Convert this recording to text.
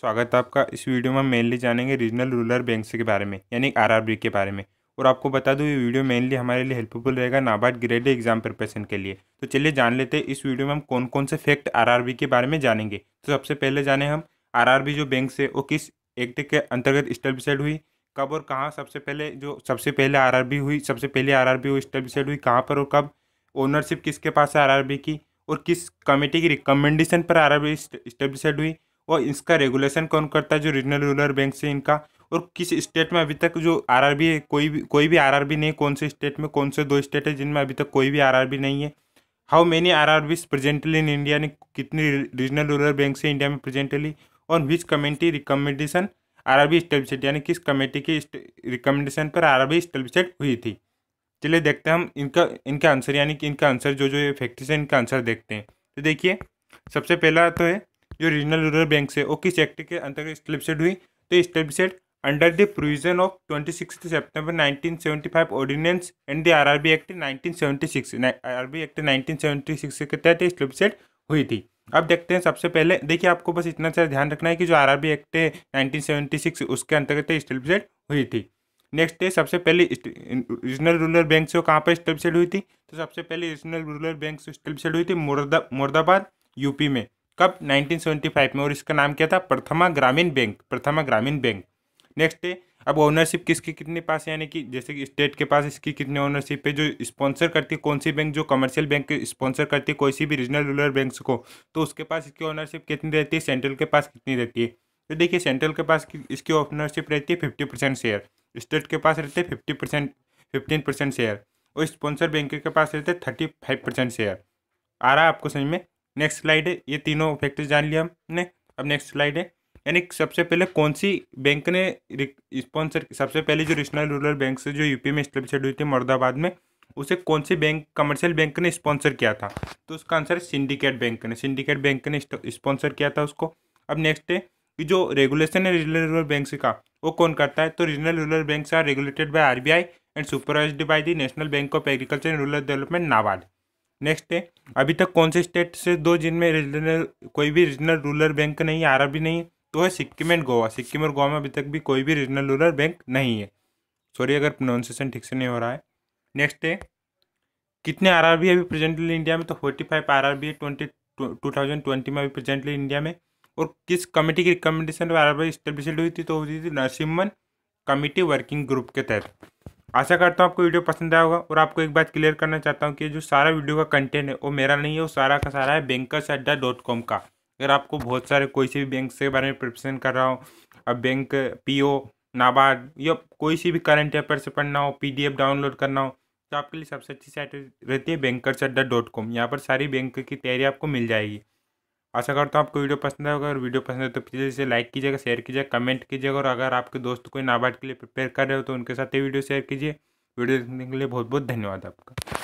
स्वागत है आपका इस वीडियो में हम मेनली जानेंगे रीजनल रूरल बैंक्स के बारे में यानी आरआरबी के बारे में और आपको बता दूँ ये वीडियो मेनली हमारे लिए हेल्पफुल रहेगा नाबार्ड ग्रेड एग्जाम प्रिपरेशन के लिए तो चलिए जान लेते हैं इस वीडियो में हम कौन कौन से फैक्ट बी के बारे में जानेंगे तो सबसे पहले जाने हम बी जो बैंक है वो किस एक्ट के अंतर्गत स्टेब्लिशेड हुई कब और कहाँ सबसे पहले जो सबसे पहले बी हुई सबसे पहले बी वो स्टेब्लिशेड हुई कहाँ पर और कब ओनरशिप किसके पास है बी की और किस कमेटी की रिकमेंडेशन पर बी स्टेब्लिशेड हुई और इसका रेगुलेशन कौन करता है जो रीजनल रूरल बैंक से इनका और किस स्टेट में अभी तक जो आरआरबी है कोई भी कोई भी आरआरबी नहीं कौन से स्टेट में कौन से दो स्टेट है जिनमें अभी तक कोई भी आरआरबी नहीं है how many R R Bs presently in India ने कितनी रीजनल रूरल बैंक से इंडिया में प्रेजेंटली और which committee recommendation R R B established यानी किस कमेटी की रिकमेंडेशन पर आर आर बी स्टेब्लिशेड हुई थी चलिए देखते हैं हम इनका इनका आंसर यानी कि इनका आंसर जो जो फैक्ट्री है इनका आंसर देखते हैं तो देखिए सबसे पहला तो है जो रीजनल रूरल बैंक से वो किस एक्ट के अंतर्गत स्टेब्लिशड हुई तो established under the provision of twenty six September nineteen seventy five ordinance and the R R B act nineteen seventy six R R B act nineteen seventy six के तहत set हुई थी अब देखते हैं सबसे पहले देखिए आपको बस इतना सारा ध्यान रखना है कि जो आर आर बी एक्ट है नाइनटीन सेवेंटी सिक्स उसके अंतर्गत स्टेब्लिशड हुई थी नेक्स्ट है सबसे पहले रीजनल रूरल बैंक से कहाँ पर स्टेब्लिशड हुई थी तो सबसे पहले रीजनल रूरल बैंक से स्टेब्लिशड हुई थी मुर्दा मुर्दाबाद यूपी में कब 1975 में और इसका नाम क्या था प्रथमा ग्रामीण बैंक प्रथमा ग्रामीण बैंक नेक्स्ट है अब ओनरशिप किसके कितने पास है यानी कि जैसे कि स्टेट के पास इसकी कितनी ओनरशिप है जो स्पॉन्सर करती है कौन सी बैंक जो कमर्शियल बैंक स्पॉन्सर करती है कोई सी भी रीजनल रूरल बैंक को तो उसके पास इसकी ओनरशिप कितनी रहती है सेंट्रल के पास कितनी रहती है तो देखिए सेंट्रल के पास इसकी ओनरशिप रहती है फिफ्टी परसेंट शेयर स्टेट के पास रहते हैं fifty percent fifteen percent share और स्पॉन्सर बैंक के पास रहते हैं थर्टी फाइव परसेंट शेयर आ रहा है आपको समझ में नेक्स्ट स्लाइड है ये तीनों फैक्टर जान लिया हमने अब नेक्स्ट स्लाइड है यानी सबसे पहले कौन सी बैंक ने स्पॉन्सर सबसे पहले जो रीजनल रूरल बैंक से जो यूपी में शेड हुई थी मुरादाबाद में उसे कौन सी बैंक कमर्शियल बैंक ने स्पॉन्सर किया था तो उसका आंसर सिंडिकेट बैंक ने सिंडिकेट बैंक ने स्पॉन्सर किया था उसको अब नेक्स्ट है कि जो रेगुलेशन है रीजनल रूरल बैंक का वो कौन करता है तो regional rural bank are regulated by RBI and supervised by the national bank of agriculture and rural development NABARD next है अभी तक कौन से स्टेट से दो जिनमें रीजनल कोई भी रीजनल रूरल बैंक नहीं है रहा भी नहीं तो है सिक्किम एंड गोवा सिक्किम और गोवा में अभी तक भी कोई भी रीजनल रूरल बैंक नहीं है सॉरी अगर प्रोनाउंसिएशन ठीक से नहीं हो रहा है नेक्स्ट है कितने आर आर बी अभी प्रेजेंटली इंडिया में तो forty five R R B है ट्वेंटी टू थाउजेंड ट्वेंटी में अभी प्रेजेंटली इंडिया में और किस कमेटी की रिकमेंडेशन पर आर आर बी हुई थी तो हुई थी नरसिम्हन कमेटी वर्किंग ग्रुप के तहत आशा करता हूँ आपको वीडियो पसंद आया होगा और आपको एक बात क्लियर करना चाहता हूँ कि जो सारा वीडियो का कंटेंट है वो मेरा नहीं है वो सारा का सारा है बैंकर्स अड्डा डॉट कॉम का अगर आपको बहुत सारे कोई से भी बैंक से बारे में प्रिपरेशन कर रहा हो अब बैंक पी ओ नाबार्ड या कोई सी भी करंट अफेयर से पढ़ना हो पी डी एफ डाउनलोड करना हो तो आपके लिए सबसे अच्छी साइट रहती है बैंकर्स अड्डा डॉट कॉम यहाँ पर सारी बैंक की तैयारी आपको मिल जाएगी आशा करता हूँ आपको वीडियो पसंद आएगा और वीडियो पसंद है तो प्लीज़ इसे लाइक कीजिएगा शेयर कीजिएगा कमेंट कीजिएगा और अगर आपके दोस्त कोई नाबार्ड के लिए प्रिपेयर कर रहे हो तो उनके साथ ये वीडियो शेयर कीजिए वीडियो देखने के लिए बहुत बहुत धन्यवाद आपका